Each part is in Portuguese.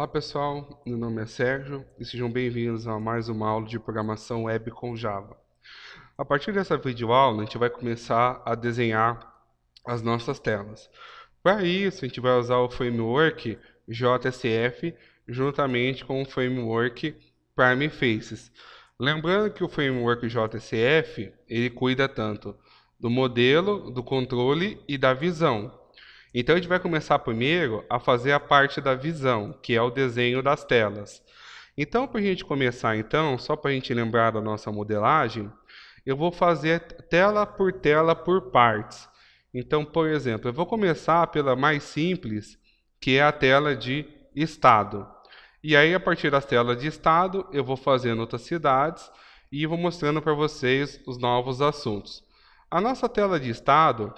Olá pessoal, meu nome é Sérgio e sejam bem-vindos a mais uma aula de programação web com Java. A partir dessa videoaula, a gente vai começar a desenhar as nossas telas. Para isso, a gente vai usar o framework JSF juntamente com o framework Prime Faces. Lembrando que o framework JSF, ele cuida tanto do modelo, do controle e da visão. Então a gente vai começar primeiro a fazer a parte da visão, que é o desenho das telas. Então, para a gente começar então, só para a gente lembrar da nossa modelagem, eu vou fazer tela por tela por partes. Então, por exemplo, eu vou começar pela mais simples, que é a tela de estado. E aí, a partir das telas de estado, eu vou fazendo outras cidades e vou mostrando para vocês os novos assuntos. A nossa tela de estado,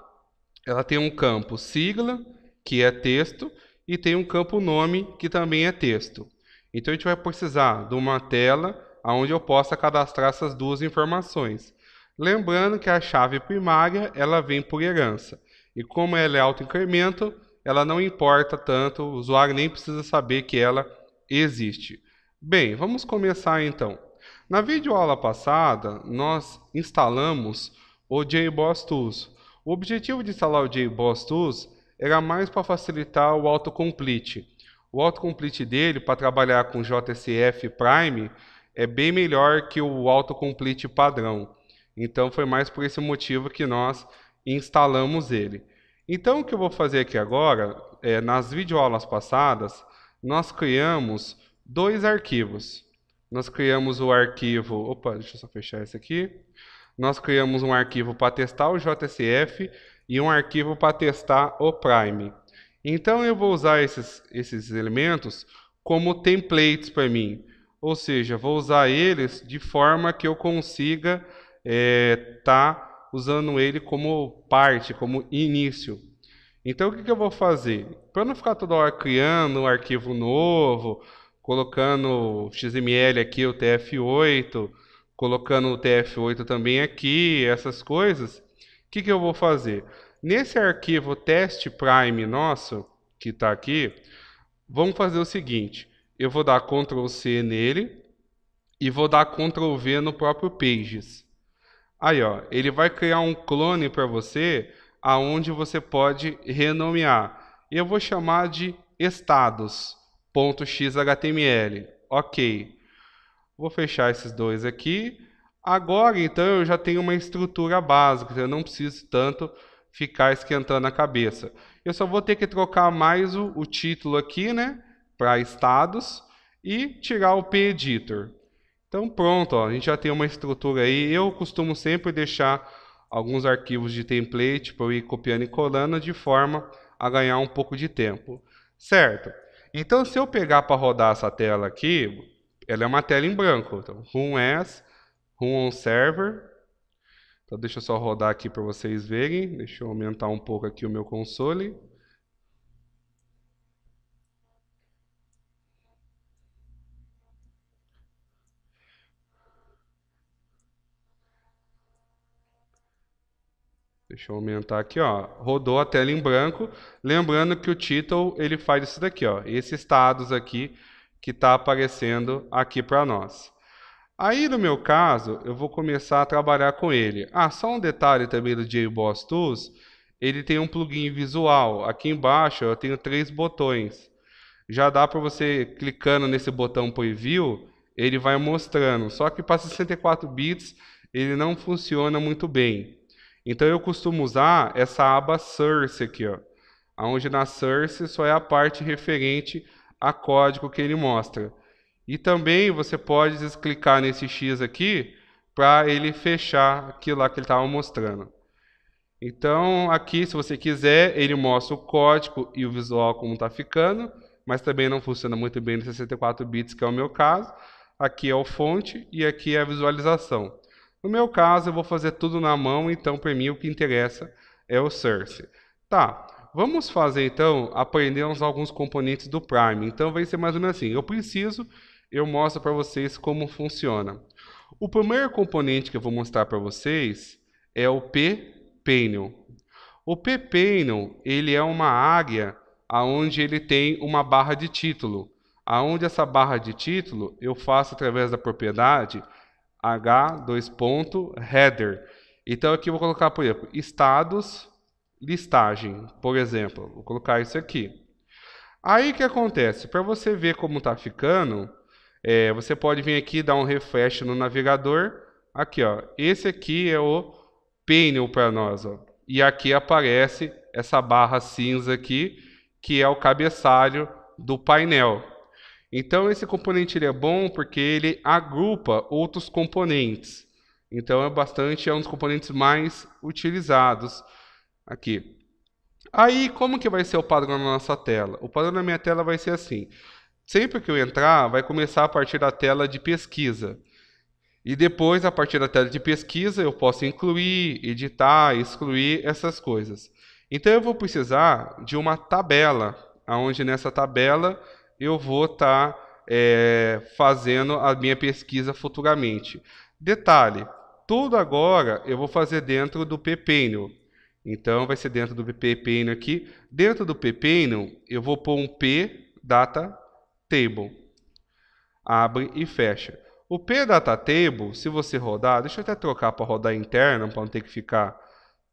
ela tem um campo sigla, que é texto, e tem um campo nome, que também é texto. Então a gente vai precisar de uma tela onde eu possa cadastrar essas duas informações. Lembrando que a chave primária ela vem por herança. E como ela é auto-incremento, ela não importa tanto, o usuário nem precisa saber que ela existe. Bem, vamos começar então. Na videoaula passada, nós instalamos o JBoss Tools, o objetivo de instalar JBoss Tools era mais para facilitar o autocomplete. O autocomplete dele, para trabalhar com JSF Prime, é bem melhor que o autocomplete padrão. Então foi mais por esse motivo que nós instalamos ele. Então o que eu vou fazer aqui agora, é, nas videoaulas passadas, nós criamos dois arquivos. Nós criamos o arquivo, opa, deixa eu só fechar esse aqui nós criamos um arquivo para testar o JSF e um arquivo para testar o Prime. Então eu vou usar esses, esses elementos como templates para mim, ou seja, vou usar eles de forma que eu consiga estar é, tá usando ele como parte, como início. Então o que, que eu vou fazer? Para não ficar toda hora criando um arquivo novo, colocando XML aqui, o TF8, colocando o TF8 também aqui, essas coisas, o que, que eu vou fazer? Nesse arquivo teste prime nosso, que está aqui, vamos fazer o seguinte, eu vou dar Ctrl C nele e vou dar Ctrl V no próprio Pages. Aí, ó, ele vai criar um clone para você, aonde você pode renomear. Eu vou chamar de estados.xhtml. Ok. Vou fechar esses dois aqui. Agora, então, eu já tenho uma estrutura básica, eu não preciso tanto ficar esquentando a cabeça. Eu só vou ter que trocar mais o, o título aqui, né, para estados, e tirar o p-editor. Então pronto, ó, a gente já tem uma estrutura aí. Eu costumo sempre deixar alguns arquivos de template para eu ir copiando e colando, de forma a ganhar um pouco de tempo. Certo? Então se eu pegar para rodar essa tela aqui, ela é uma tela em branco. Então, Run as, Run on server. Então, deixa eu só rodar aqui para vocês verem. Deixa eu aumentar um pouco aqui o meu console. Deixa eu aumentar aqui, ó. Rodou a tela em branco. Lembrando que o título ele faz isso daqui, ó. Esses estados aqui que está aparecendo aqui para nós. Aí, no meu caso, eu vou começar a trabalhar com ele. Ah, só um detalhe também do JBoss Tools, ele tem um plugin visual. Aqui embaixo eu tenho três botões. Já dá para você, clicando nesse botão Preview, ele vai mostrando. Só que para 64 bits, ele não funciona muito bem. Então eu costumo usar essa aba Source aqui, ó, onde na Source só é a parte referente a código que ele mostra. E também você pode clicar nesse X aqui para ele fechar aquilo lá que ele estava mostrando. Então, aqui, se você quiser, ele mostra o código e o visual como está ficando, mas também não funciona muito bem no 64 bits, que é o meu caso. Aqui é o fonte e aqui é a visualização. No meu caso, eu vou fazer tudo na mão, então, para mim, o que interessa é o source. Tá, vamos fazer então, aprendermos alguns componentes do Prime. Então vai ser mais ou menos assim, eu preciso, eu mostro para vocês como funciona. O primeiro componente que eu vou mostrar para vocês é o P-Panel. O P-Panel, ele é uma área aonde ele tem uma barra de título. Aonde essa barra de título eu faço através da propriedade h2.header. Então aqui eu vou colocar, por exemplo, estados listagem, por exemplo. Vou colocar isso aqui. Aí o que acontece? Para você ver como está ficando, é, você pode vir aqui dar um refresh no navegador. Aqui, ó. Esse aqui é o painel para nós, ó. E aqui aparece essa barra cinza aqui, que é o cabeçalho do painel. Então esse componente ele é bom porque ele agrupa outros componentes. Então é bastante é um dos componentes mais utilizados. Aqui. Aí, como que vai ser o padrão na nossa tela? O padrão na minha tela vai ser assim. Sempre que eu entrar, vai começar a partir da tela de pesquisa. E depois, a partir da tela de pesquisa, eu posso incluir, editar, excluir essas coisas. Então, eu vou precisar de uma tabela, onde nessa tabela eu vou estar tá, é, fazendo a minha pesquisa futuramente. Detalhe, tudo agora eu vou fazer dentro do pPanel. Então, vai ser dentro do ppanon aqui. Dentro do ppanon, eu vou pôr um p data table. Abre e fecha. O p data table, se você rodar, deixa eu até trocar para rodar interno, para não ter que ficar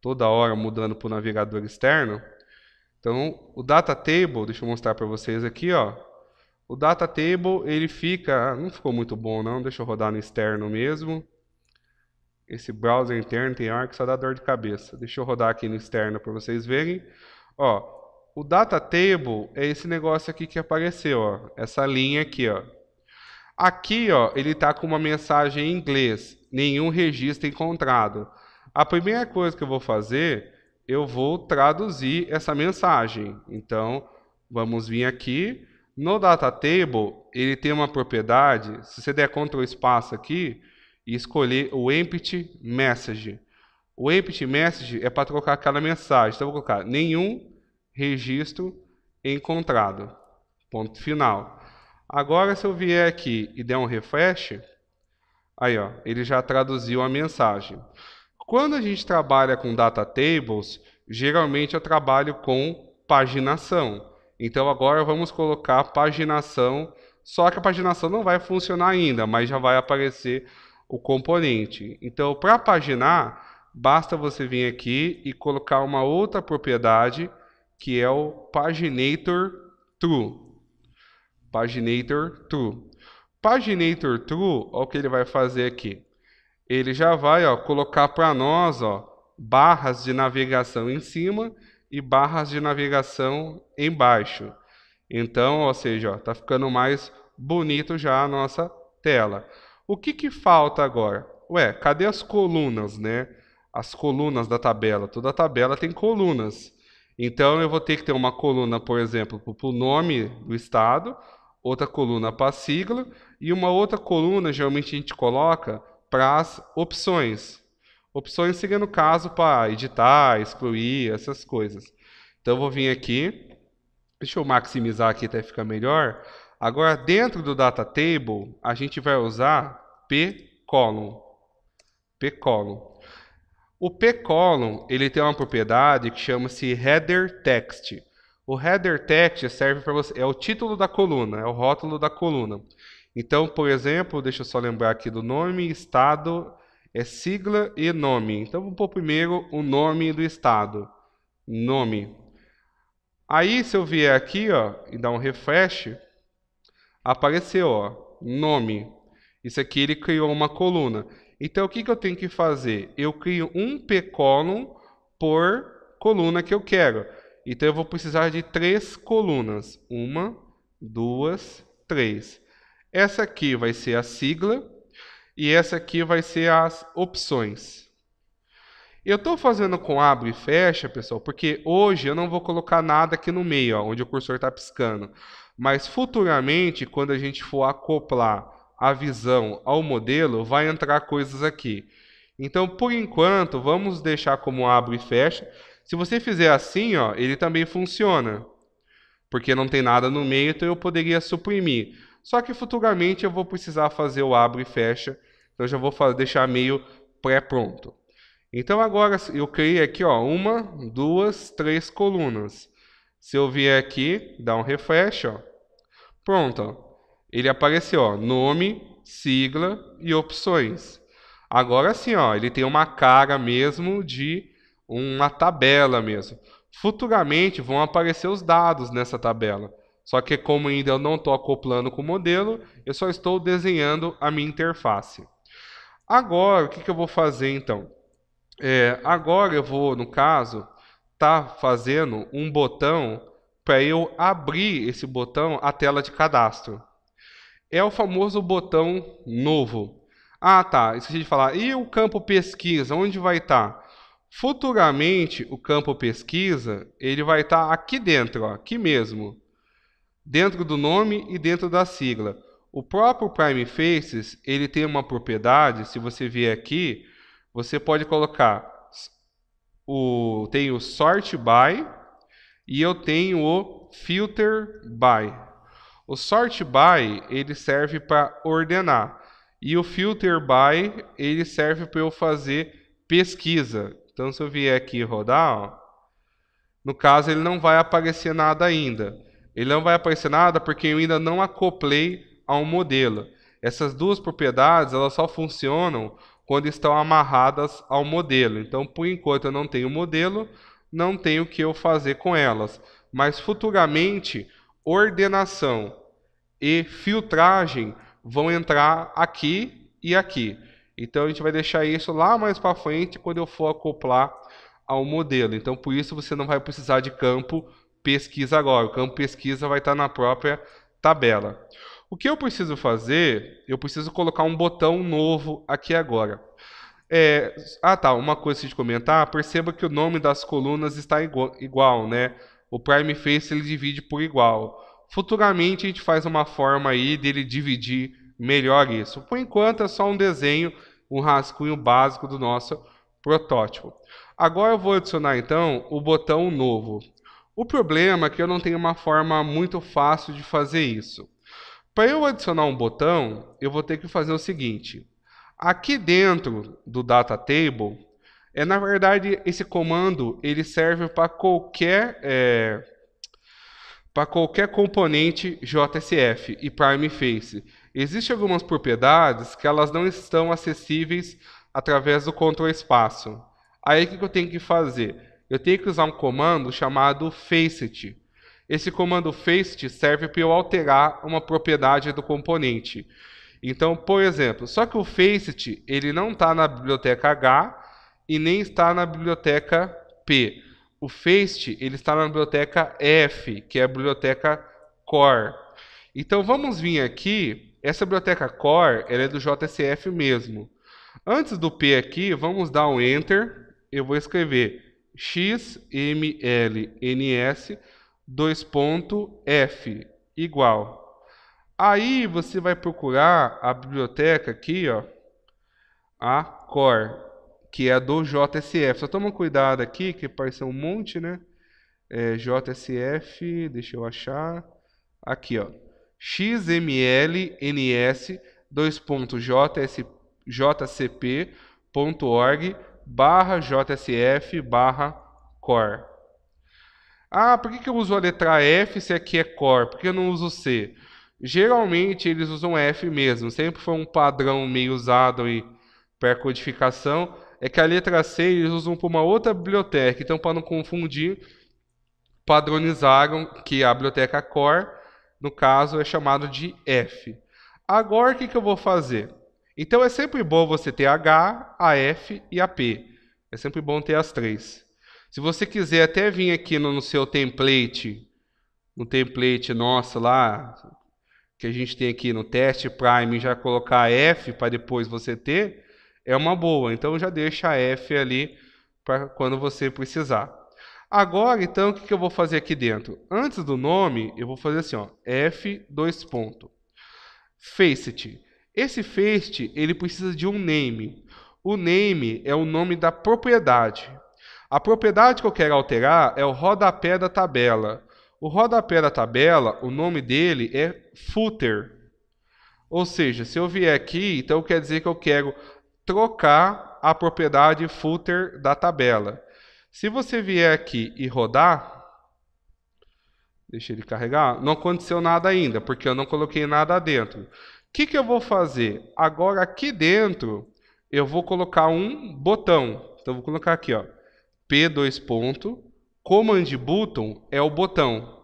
toda hora mudando para o navegador externo. Então, o data table, deixa eu mostrar para vocês aqui, ó. O data table, ele fica, não ficou muito bom não, deixa eu rodar no externo mesmo. Esse browser interno tem hora que só dá dor de cabeça. Deixa eu rodar aqui no externo para vocês verem. Ó, o data table é esse negócio aqui que apareceu, ó, essa linha aqui, ó. Aqui, ó, ele tá com uma mensagem em inglês, nenhum registro encontrado. A primeira coisa que eu vou fazer, eu vou traduzir essa mensagem. Então, vamos vir aqui no data table, ele tem uma propriedade, se você der ctrl espaço aqui, e escolher o empty message. O empty message é para trocar aquela mensagem. Então, eu vou colocar nenhum registro encontrado. Ponto final. Agora, se eu vier aqui e der um refresh, aí ó, ele já traduziu a mensagem. Quando a gente trabalha com data tables, geralmente eu trabalho com paginação. Então agora vamos colocar paginação, só que a paginação não vai funcionar ainda, mas já vai aparecer o componente. Então, para paginar, basta você vir aqui e colocar uma outra propriedade, que é o paginator true. Paginator true. Paginator true, olha o que ele vai fazer aqui. Ele já vai ó, colocar para nós ó, barras de navegação em cima e barras de navegação embaixo. Então, ou seja, está ficando mais bonito já a nossa tela. O que, que falta agora? Ué, cadê as colunas, né? As colunas da tabela. Toda tabela tem colunas. Então, eu vou ter que ter uma coluna, por exemplo, para o nome do estado, outra coluna para a sigla e uma outra coluna, geralmente a gente coloca, para as opções. Opções seria no caso para editar, excluir, essas coisas. Então, eu vou vir aqui. Deixa eu maximizar aqui até ficar melhor. Agora, dentro do data table, a gente vai usar pcolumn. pcolumn. O pcolumn, ele tem uma propriedade que chama-se header text. O header text serve para você, é o título da coluna, é o rótulo da coluna. Então, por exemplo, deixa eu só lembrar aqui do nome, estado, é sigla e nome. Então, vamos pôr primeiro o nome do estado. Nome. Aí, se eu vier aqui ó, e dar um refresh, apareceu, ó, nome. Isso aqui ele criou uma coluna. Então, o que, que eu tenho que fazer? Eu crio um p-column por coluna que eu quero. Então, eu vou precisar de três colunas. Uma, duas, três. Essa aqui vai ser a sigla e essa aqui vai ser as opções. Eu estou fazendo com abre e fecha, pessoal, porque hoje eu não vou colocar nada aqui no meio, ó, onde o cursor está piscando. Mas futuramente, quando a gente for acoplar a visão ao modelo, vai entrar coisas aqui. Então, por enquanto, vamos deixar como abre e fecha. Se você fizer assim, ó, ele também funciona. Porque não tem nada no meio, então eu poderia suprimir. Só que futuramente eu vou precisar fazer o abre e fecha. Então, já vou deixar meio pré-pronto. Então, agora eu criei aqui ó, uma, duas, três colunas. Se eu vier aqui, dá um refresh, ó, Pronto, ó. ele apareceu, ó, nome, sigla e opções. Agora sim, ó, ele tem uma cara mesmo de uma tabela mesmo. Futuramente vão aparecer os dados nessa tabela. Só que como ainda eu não estou acoplando com o modelo, eu só estou desenhando a minha interface. Agora, o que, que eu vou fazer então? É, agora eu vou, no caso, tá fazendo um botão para é eu abrir esse botão a tela de cadastro. É o famoso botão novo. Ah, tá, esqueci de falar. E o campo pesquisa, onde vai estar? Tá? Futuramente, o campo pesquisa, ele vai estar tá aqui dentro, ó, aqui mesmo. Dentro do nome e dentro da sigla. O próprio Prime Faces, ele tem uma propriedade, se você vier aqui, você pode colocar o tem o sort by e eu tenho o filter by. O sort by ele serve para ordenar e o filter by ele serve para eu fazer pesquisa. Então se eu vier aqui rodar, ó, no caso ele não vai aparecer nada ainda. Ele não vai aparecer nada porque eu ainda não acoplei ao modelo. Essas duas propriedades elas só funcionam quando estão amarradas ao modelo. Então por enquanto eu não tenho modelo, não tem o que eu fazer com elas. Mas futuramente, ordenação e filtragem vão entrar aqui e aqui. Então a gente vai deixar isso lá mais para frente quando eu for acoplar ao modelo. Então por isso você não vai precisar de campo pesquisa agora. O campo pesquisa vai estar tá na própria tabela. O que eu preciso fazer? Eu preciso colocar um botão novo aqui agora. É, ah, tá. Uma coisa de comentar. Perceba que o nome das colunas está igual, igual, né? O prime face ele divide por igual. Futuramente a gente faz uma forma aí dele dividir melhor isso. Por enquanto é só um desenho, um rascunho básico do nosso protótipo. Agora eu vou adicionar então o botão novo. O problema é que eu não tenho uma forma muito fácil de fazer isso. Para eu adicionar um botão, eu vou ter que fazer o seguinte. Aqui dentro do data table, é na verdade esse comando ele serve para qualquer é, para qualquer componente JSF e PrimeFace. Existem algumas propriedades que elas não estão acessíveis através do control espaço. Aí o que eu tenho que fazer? Eu tenho que usar um comando chamado facet. Esse comando facet serve para eu alterar uma propriedade do componente. Então, por exemplo, só que o Faceit ele não está na biblioteca H e nem está na biblioteca P. O Faceit ele está na biblioteca F, que é a biblioteca Core. Então, vamos vir aqui. Essa biblioteca Core ela é do JSF mesmo. Antes do P aqui, vamos dar um Enter. Eu vou escrever xmlns2.f igual Aí você vai procurar a biblioteca aqui, ó, a Core, que é a do JSF. Só toma cuidado aqui, que parece um monte, né? É, JSF, deixa eu achar. Aqui, ó. xmlns 2.jcp.org barra jsf barra core. Ah, por que, que eu uso a letra F se aqui é core? Por que eu não uso C? Geralmente eles usam F mesmo, sempre foi um padrão meio usado aí para codificação. É que a letra C eles usam para uma outra biblioteca, então para não confundir, padronizaram que a biblioteca core, no caso, é chamado de F. Agora o que, que eu vou fazer? Então é sempre bom você ter H, a F e a P. É sempre bom ter as três. Se você quiser até vir aqui no, no seu template, no template nosso lá, que a gente tem aqui no teste prime já colocar F para depois você ter, é uma boa. Então já deixa F ali para quando você precisar. Agora, então, o que, eu vou fazer aqui dentro? Antes do nome, eu vou fazer assim, ó, F, dois ponto. Facet. Esse facet, ele precisa de um name. O name é o nome da propriedade. A propriedade que eu quero alterar é o rodapé da tabela. O rodapé da tabela, o nome dele é footer. Ou seja, se eu vier aqui, então quer dizer que eu quero trocar a propriedade footer da tabela. Se você vier aqui e rodar, deixa ele carregar, não aconteceu nada ainda, porque eu não coloquei nada dentro. O que, que eu vou fazer? Agora aqui dentro, eu vou colocar um botão. Então, eu vou colocar aqui, ó, P dois ponto, command button é o botão.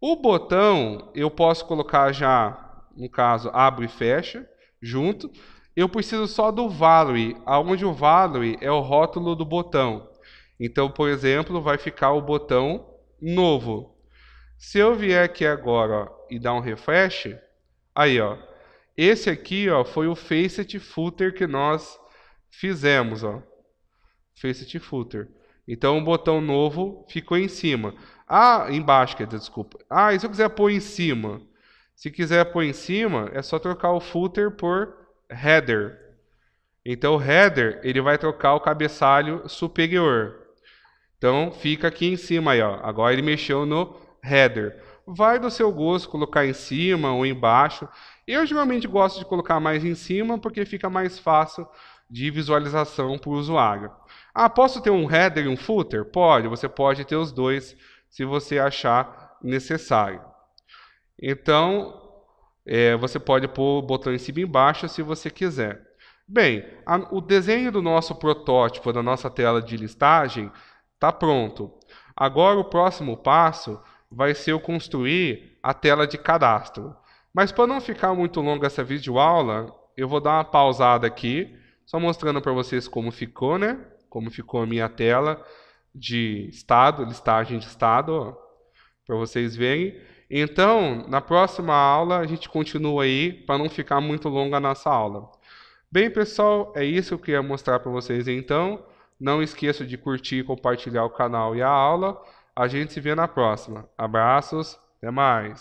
O botão eu posso colocar já, no caso, abre e fecha, junto. Eu preciso só do value, aonde o value é o rótulo do botão. Então, por exemplo, vai ficar o botão novo. Se eu vier aqui agora ó, e dar um refresh, aí ó, esse aqui ó, foi o facet footer que nós fizemos, ó. Facet footer. Então o botão novo ficou em cima. Ah, embaixo, quer dizer, desculpa. Ah, e se eu quiser pôr em cima? Se quiser pôr em cima, é só trocar o footer por header. Então o header, ele vai trocar o cabeçalho superior. Então fica aqui em cima aí, ó. Agora ele mexeu no header. Vai do seu gosto colocar em cima ou embaixo. Eu geralmente gosto de colocar mais em cima porque fica mais fácil de visualização para o usuário. Ah, posso ter um header e um footer? Pode, você pode ter os dois se você achar necessário. Então, é, você pode pôr o botão em cima e embaixo se você quiser. Bem, a, o desenho do nosso protótipo, da nossa tela de listagem, está pronto. Agora o próximo passo vai ser eu construir a tela de cadastro. Mas para não ficar muito longa essa videoaula, eu vou dar uma pausada aqui, só mostrando para vocês como ficou, né? como ficou a minha tela de estado, listagem de estado, para vocês verem. Então, na próxima aula, a gente continua aí, para não ficar muito longa a nossa aula. Bem, pessoal, é isso que eu queria mostrar para vocês então. Não esqueça de curtir e compartilhar o canal e a aula. A gente se vê na próxima. Abraços, até mais!